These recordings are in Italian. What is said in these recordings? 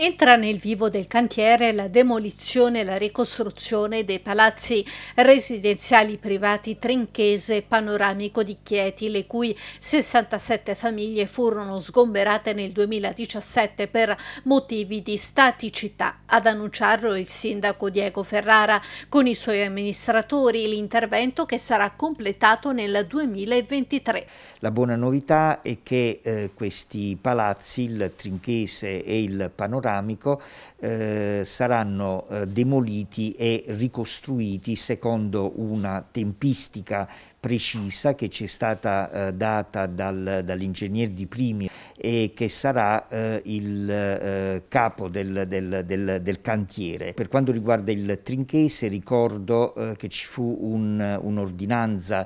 Entra nel vivo del cantiere la demolizione e la ricostruzione dei palazzi residenziali privati Trinchese Panoramico di Chieti, le cui 67 famiglie furono sgomberate nel 2017 per motivi di staticità. Ad annunciarlo il sindaco Diego Ferrara con i suoi amministratori l'intervento che sarà completato nel 2023. La buona novità è che eh, questi palazzi, il Trinchese e il Panoramico, mesopotamico eh, saranno eh, demoliti e ricostruiti secondo una tempistica precisa che ci è stata eh, data dal, dall'ingegner di Primi e che sarà eh, il eh, capo del, del, del, del, cantiere. Per quanto riguarda il Trinchese ricordo eh, che ci fu un'ordinanza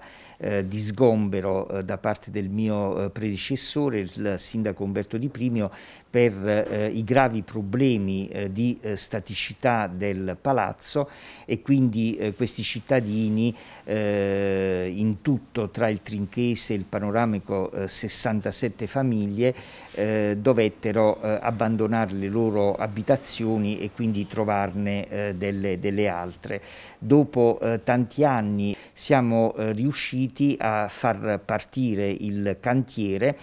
un eh, di sgombero eh, da parte del mio predecessore, il sindaco Umberto Di Primio, per i gravi problemi eh, di eh, staticità del palazzo e quindi eh, questi cittadini eh, in tutto tra il Trinchese e il panoramico 67 eh, famiglie eh, dovettero abbandonare le loro abitazioni e quindi trovarne delle, delle, altre. Dopo tanti anni siamo eh, riusciti a far partire il cantiere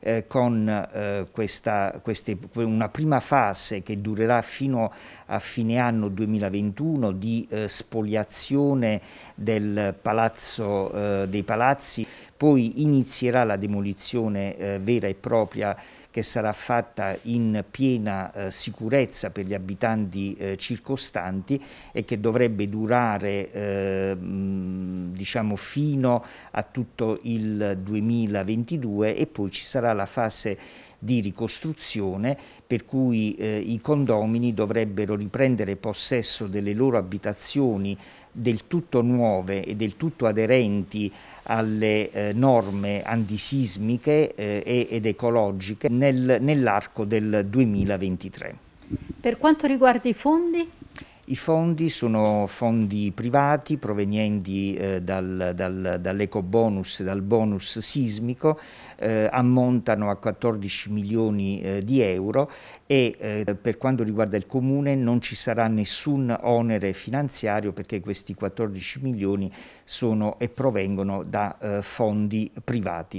eh, con eh, questa, queste, una prima fase che durerà fino a fine anno 2021 di eh, spoliazione del palazzo, eh, dei palazzi, poi inizierà la demolizione eh, vera e propria che sarà fatta in piena eh, sicurezza per gli abitanti circostanti e che dovrebbe durare mh, diciamo fino a tutto il 2022 e poi ci sarà la fase di ricostruzione per cui eh, i condomini dovrebbero riprendere possesso delle loro abitazioni del tutto nuove e del tutto aderenti alle eh, norme antisismiche eh, ed ecologiche nel, nell'arco del 2023. Per quanto riguarda i fondi? I fondi sono fondi privati provenienti eh, dal, dal, dall'ecobonus, dal bonus sismico, eh, ammontano a 14 milioni eh, di euro e eh, per quanto riguarda il comune non ci sarà nessun onere finanziario perché questi 14 milioni sono e provengono da eh, fondi privati.